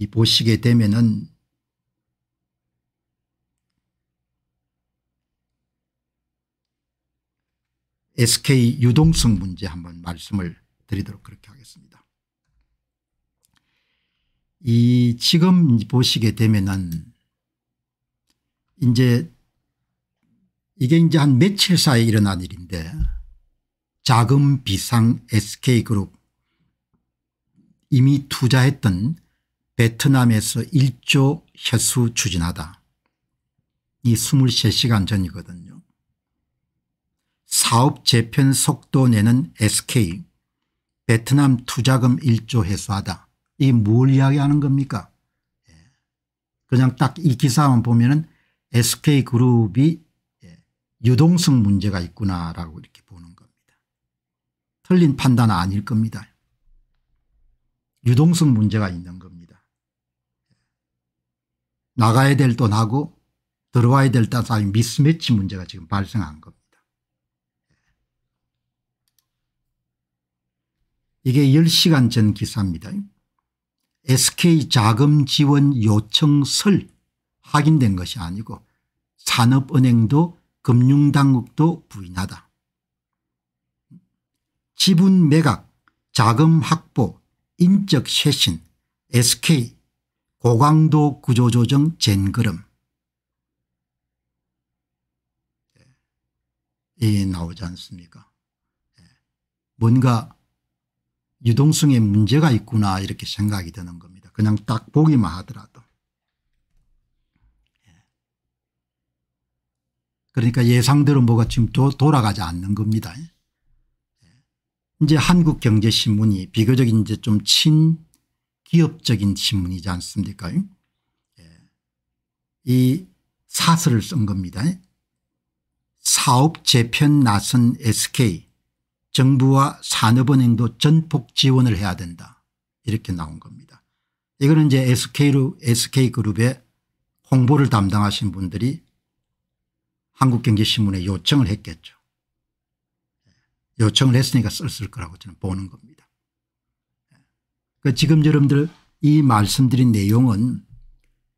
이 보시게 되면은 SK 유동성 문제 한번 말씀을 드리도록 그렇게 하겠습니다. 이 지금 보시게 되면은 이제 이게 이제 한 며칠 사이 일어난 일인데 자금 비상 SK그룹 이미 투자했던 베트남에서 1조 해수 추진하다. 이 23시간 전이거든요. 사업 재편 속도 내는 SK 베트남 투자금 1조 해소하다. 이게 뭘 이야기하는 겁니까 예. 그냥 딱 이 기사만 보면 SK그룹이 예, 유동성 문제가 있구나라고 이렇게 보는 겁니다. 틀린 판단 아닐 겁니다. 유동성 문제가 있는 겁니다. 나가야 될 돈하고 들어와야 될 돈 사이 미스매치 문제가 지금 발생한 겁니다. 이게 10시간 전 기사입니다. SK 자금 지원 요청설 확인된 것이 아니고 산업은행도 금융당국도 부인하다. 지분 매각, 자금 확보, 인적 쇄신, SK 고강도 구조조정 젠걸음 예, 이 나오지 않습니까 예. 뭔가 유동성에 문제가 있구나 이렇게 생각이 드는 겁니다. 그냥 딱 보기만 하더라도. 예. 그러니까 예상대로 뭐가 지금 도, 돌아가지 않는 겁니다. 이제 한국경제신문이 비교적 이제 좀친 기업적인 신문이지 않습니까 예. 이 사설을 쓴 겁니다. 사업 재편 나선 SK 정부와 산업은행도 전폭 지원을 해야 된다 이렇게 나온 겁니다. 이거는 이제 SK로 SK그룹의 홍보를 담당하신 분들이 한국경제신문에 요청을 했겠죠. 예. 요청을 했으니까 썼을 거라고 저는 보는 겁니다. 그러니까 지금 여러분들 이 말씀드린 내용은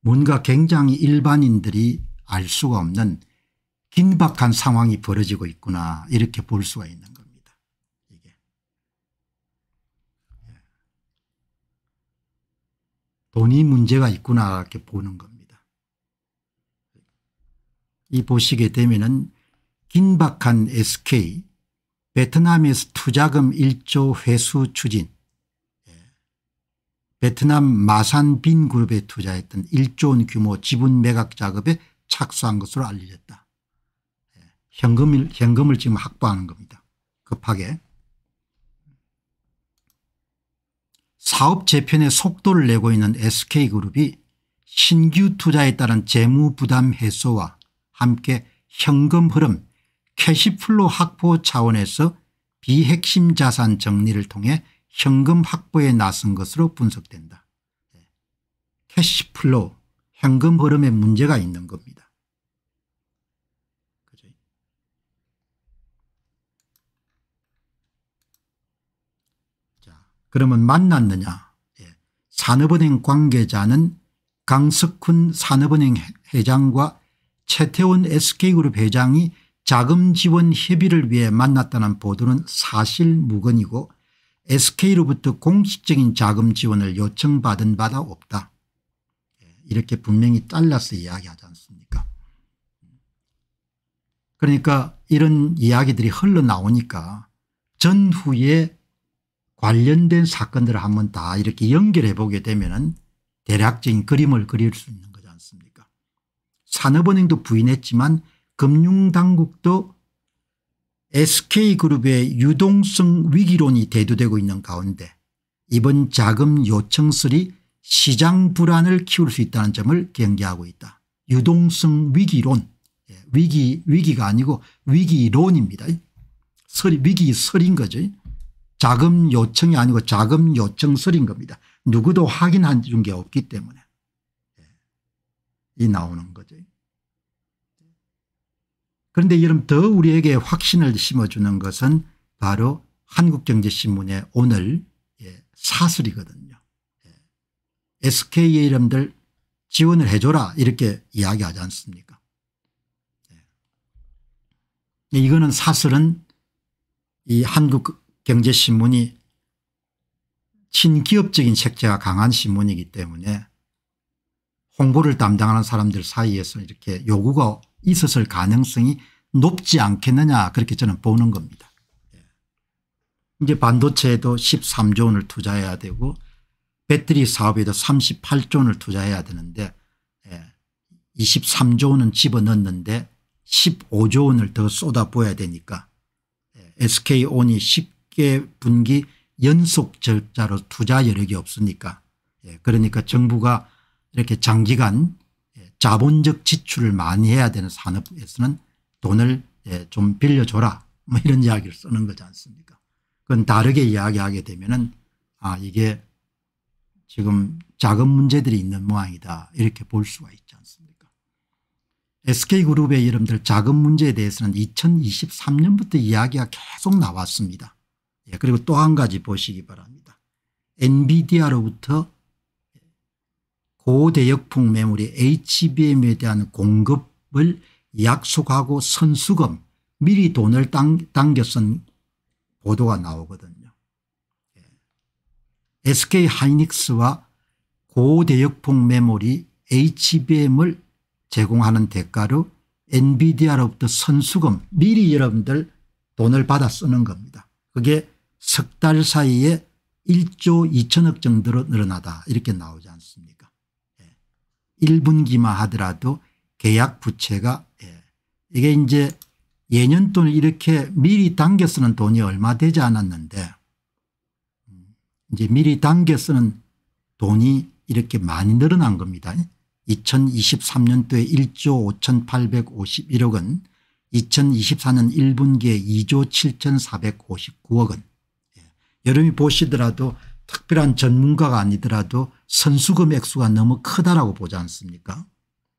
뭔가 굉장히 일반인들이 알 수가 없는 긴박한 상황이 벌어지고 있구나 이렇게 볼 수가 있는 겁니다. 이게. 예. 돈이 문제가 있구나 이렇게 보는 겁니다. 이 보시게 되면은 긴박한 SK 베트남에서 투자금 1조 회수 추진 베트남 마산 빈 그룹에 투자했던 1조 원 규모 지분 매각 작업에 착수한 것으로 알려졌다. 예, 현금을, 현금을 지금 확보하는 겁니다. 급하게. 사업 재편에 속도를 내고 있는 SK그룹이 신규 투자에 따른 재무 부담 해소와 함께 현금 흐름 캐시플로 확보 차원에서 비핵심 자산 정리를 통해 현금 확보에 나선 것으로 분석된다. 캐시플로 현금 흐름에 문제가 있는 겁니다. 자, 그러면 만났느냐 예. 산업은행 관계자는 강석훈 산업은행 회장과 최태원 SK그룹 회장이 자금 지원 협의를 위해 만났다는 보도는 사실 무근이고 SK로부터 공식적인 자금 지원을 요청받은 바다 없다. 이렇게 분명히 잘라서 이야기하지 않습니까 그러니까 이런 이야기들이 흘러나오니까 전후에 관련된 사건들을 한번 다 이렇게 연결해 보게 되면 대략적인 그림을 그릴 수 있는 거지 않습니까 산업은행도 부인했지만 금융당국도 SK그룹의 유동성 위기론이 대두되고 있는 가운데 이번 자금 요청설이 시장 불안을 키울 수 있다는 점을 경계하고 있다. 유동성 위기론 예, 위기 위기가 아니고 위기론입니다. 설, 위기설인 거죠. 자금 요청이 아니고 자금 요청설인 겁니다. 누구도 확인한 게 없기 때문에 예, 이 나오는 거죠. 그런데 이런 더 우리에게 확신을 심어주는 것은 바로 한국경제신문의 오늘 예, 사설이거든요. SK의 예. 이름들 지원을 해줘라 이렇게 이야기하지 않습니까 예. 이거는 사설은 이 한국경제신문이 친기업적인 색채가 강한 신문이기 때문에 홍보를 담당하는 사람들 사이에서 이렇게 요구가 있었을 가능성이 높지 않겠느냐 그렇게 저는 보는 겁니다. 예. 이제 반도체에도 13조 원을 투자해야 되고 배터리 사업에도 38조 원을 투자해야 되는데 23조 예, 원은 집어넣는데 15조 원을 더 쏟아부어야 되니까 SK온이 예, 쉽게 분기 연속 적자로 투자 여력이 없으니까 그러니까 정부가 이렇게 장기간 자본적 지출을 많이 해야 되는 산업에서는 돈을 예, 좀 빌려줘라 뭐 이런 이야기를 쓰는 거지 않습니까 그건 다르게 이야기하게 되면은 아 이게 지금 작은 문제들이 있는 모양이다 이렇게 볼 수가 있지 않습니까 SK그룹의 여러분들 작은 문제에 대해서는 2023년부터 이야기가 계속 나왔습니다. 예, 그리고 또 한 가지 보시기 바랍니다. 엔비디아로부터 고대역풍 매물의 HBM에 대한 공급을 약속하고 선수금 미리 돈을 당겨 쓴 보도가 나오거든요. SK 예. 하이닉스와 고대역풍 메모리 HBM을 제공하는 대가로 엔비디아로부터 선수금 미리 여러분들 돈을 받아 쓰는 겁니다. 그게 석 달 사이에 1조 2천억 정도로 늘어나다 이렇게 나오죠. 1분기만 하더라도 계약 부채가 예. 이게 이제 예년 돈을 이렇게 미리 당겨 쓰는 돈이 얼마 되지 않았는데 음, 이제 미리 당겨 쓰는 돈이 이렇게 많이 늘어난 겁니다. 2023년도에 1조 5851억 원 2024년 1분기에 2조 7459억 원 여러분이 보시더라도 특별한 전문가가 아니더라도 선수금 액수가 너무 크다라고 보지 않습니까?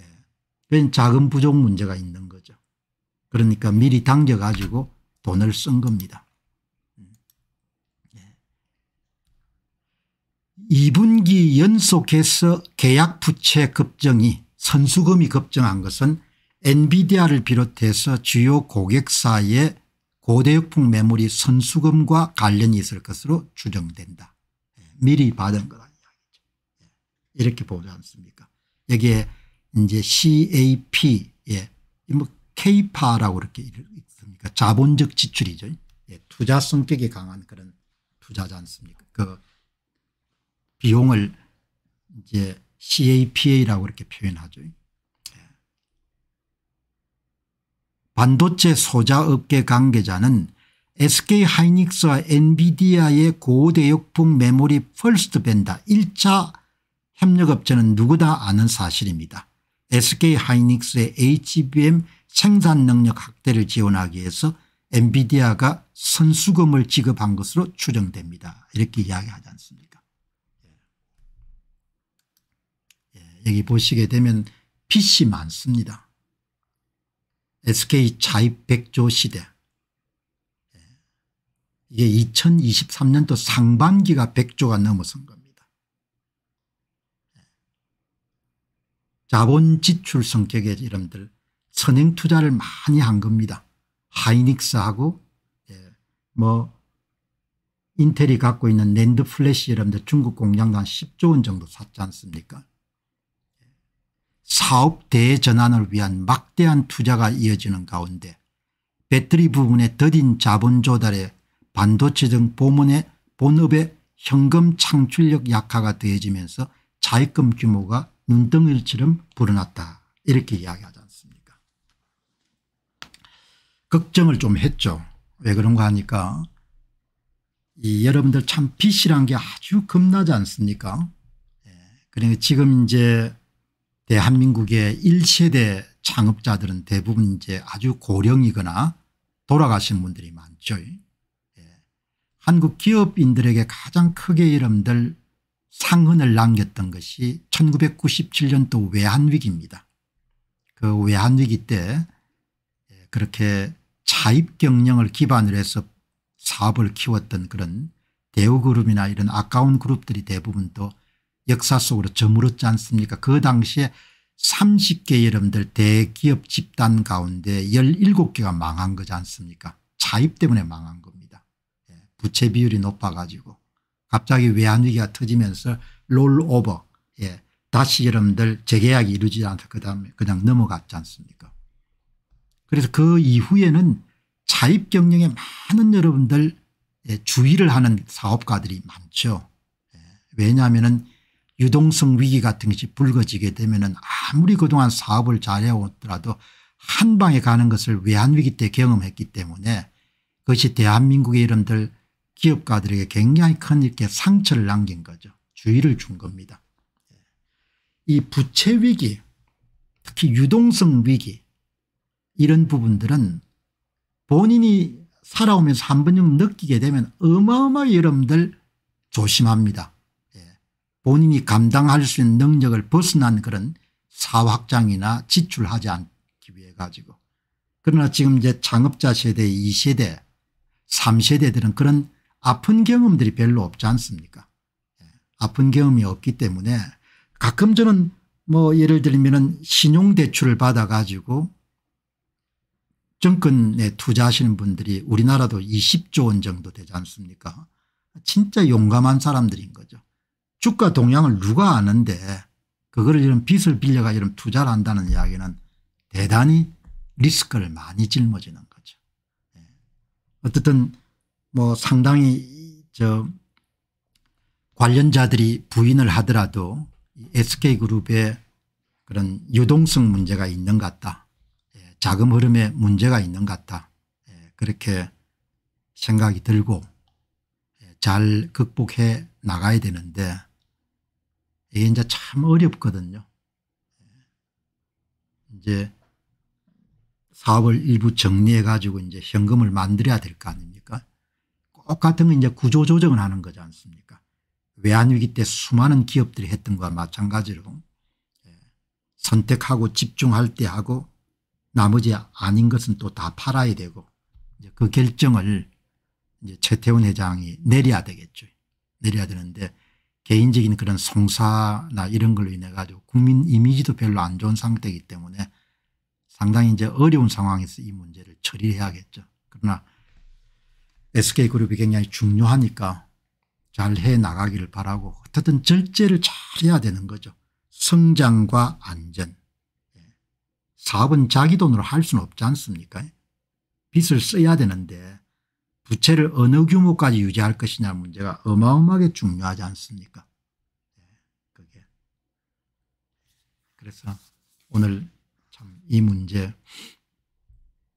예. 자금 부족 문제가 있는 거죠. 그러니까 미리 당겨가지고 돈을 쓴 겁니다. 2분기 음. 예. 연속해서 계약 부채 급증이 선수금이 급증한 것은 엔비디아를 비롯해서 주요 고객사의 고대역풍 매물이 선수금과 관련이 있을 것으로 추정된다. 예. 미리 받은 거다. 이렇게 보지 않습니까 여기에 이제 CAP 예. 뭐 K파라고 이렇게 있습니까 자본적 지출이죠 예. 투자 성격이 강한 그런 투자지 않습니까 그 비용을 이제 CAPA라고 이렇게 표현하죠 예. 반도체 소자업계 관계자는 SK하이닉스와 엔비디아의 고대역풍 메모리 퍼스트 벤다 1차 협력업체는 누구다 아는 사실입니다. SK하이닉스의 HBM 생산 능력 확대를 지원하기 위해서 엔비디아가 선수금을 지급한 것으로 추정됩니다. 이렇게 이야기하지 않습니까 예. 예, 여기 보시게 되면 PC 많습니다. SK 차입 백조 시대 예. 이게 2023년도 상반기가 백조가 넘어선 겁니다. 자본 지출 성격의 이름들 선행 투자를 많이 한 겁니다. 하이닉스하고 예, 뭐 인텔이 갖고 있는 랜드 플래시 이름들 중국 공장도 한 10조 원 정도 샀지 않습니까 사업 대전환을 위한 막대한 투자가 이어지는 가운데 배터리 부분의 더딘 자본 조달에 반도체 등 본업의 현금 창출력 약화가 더해지면서 자익금 규모가 눈덩이처럼 불어났다 이렇게 이야기하지 않습니까 걱정을 좀 했죠. 왜 그런가 하니까 이 여러분들 참 빚이란 게 아주 겁나지 않습니까 예. 그러니까 지금 이제 대한민국의 1세대 창업자들은 대부분 이제 아주 고령이거나 돌아가신 분들이 많죠. 예. 한국 기업인들에게 가장 크게 이름들 상흔을 남겼던 것이 1997년도 외환위기입니다. 그 외환위기 때 예, 그렇게 자입 경영을 기반으로 해서 사업을 키웠던 그런 대우그룹이나 이런 아까운 그룹들이 대부분 또 역사 속으로 저물었지 않습니까 그 당시에 30개 여러분들 대기업 집단 가운데 17개가 망한 거지 않습니까 자입 때문에 망한 겁니다. 예, 부채 비율이 높아가지고 갑자기 외환위기가 터지면서 롤오버 예. 다시 여러분들 재계약이 이루지 않아서 그다음에 그냥 넘어갔지 않습니까 그래서 그 이후에는 자입 경영에 많은 여러분들 예, 주의를 하는 사업가들이 많죠. 예, 왜냐하면 유동성 위기 같은 것이 불거지게 되면 아무리 그동안 사업을 잘해오더라도 한 방에 가는 것을 외환위기 때 경험했기 때문에 그것이 대한민국의 이름들 기업가들에게 굉장히 큰 이렇게 상처를 남긴 거죠. 주의를 준 겁니다. 이 부채 위기 특히 유동성 위기 이런 부분들은 본인이 살아오면서 한 번쯤 느끼게 되면 어마어마히 여러분들 조심합니다. 예. 본인이 감당할 수 있는 능력을 벗어난 그런 사확장이나 지출하지 않기 위해 가지고 그러나 지금 이제 창업자 세대 2세대 3세대들은 그런 아픈 경험들이 별로 없지 않습니까 예, 아픈 경험이 없기 때문에 가끔 저는 뭐 예를 들면 신용대출을 받아 가지고 정권에 투자하시는 분들이 우리나라도 20조 원 정도 되지 않습니까 진짜 용감한 사람들인 거죠. 주가 동향을 누가 아는데 그거를 이런 빚을 빌려가 이런 투자를 한다는 이야기는 대단히 리스크를 많이 짊어지는 거죠. 예. 어쨌든 뭐 상당히 저 관련자들이 부인을 하더라도 SK그룹의 그런 유동성 문제가 있는 것 같다. 예, 자금 흐름에 문제가 있는 것 같다. 예, 그렇게 생각이 들고 예, 잘 극복해 나가야 되는데 이게 이제 참 어렵거든요. 이제 사업을 일부 정리해 가지고 이제 현금을 만들어야 될 거 아닙니까 똑같은 이제 구조 조정을 하는 거지 않습니까? 외환위기 때 수많은 기업들이 했던 것과 마찬가지로 예, 선택하고 집중할 때 하고 나머지 아닌 것은 또 다 팔아야 되고 이제 그 결정을 이제 최태원 회장이 내려야 되겠죠. 내려야 되는데 개인적인 그런 송사나 이런 걸로 인해 가지고 국민 이미지도 별로 안 좋은 상태이기 때문에 상당히 이제 어려운 상황에서 이 문제를 처리해야겠죠. 그러나 SK그룹이 굉장히 중요하니까 잘 해나가기를 바라고 어쨌든 절제를 잘 해야 되는 거죠. 성장과 안전. 예. 사업은 자기 돈으로 할 수는 없지 않습니까 예. 빚을 써야 되는데 부채를 어느 규모까지 유지할 것이냐 문제가 어마어마하게 중요하지 않습니까 예. 그게. 그래서 오늘 참 이 문제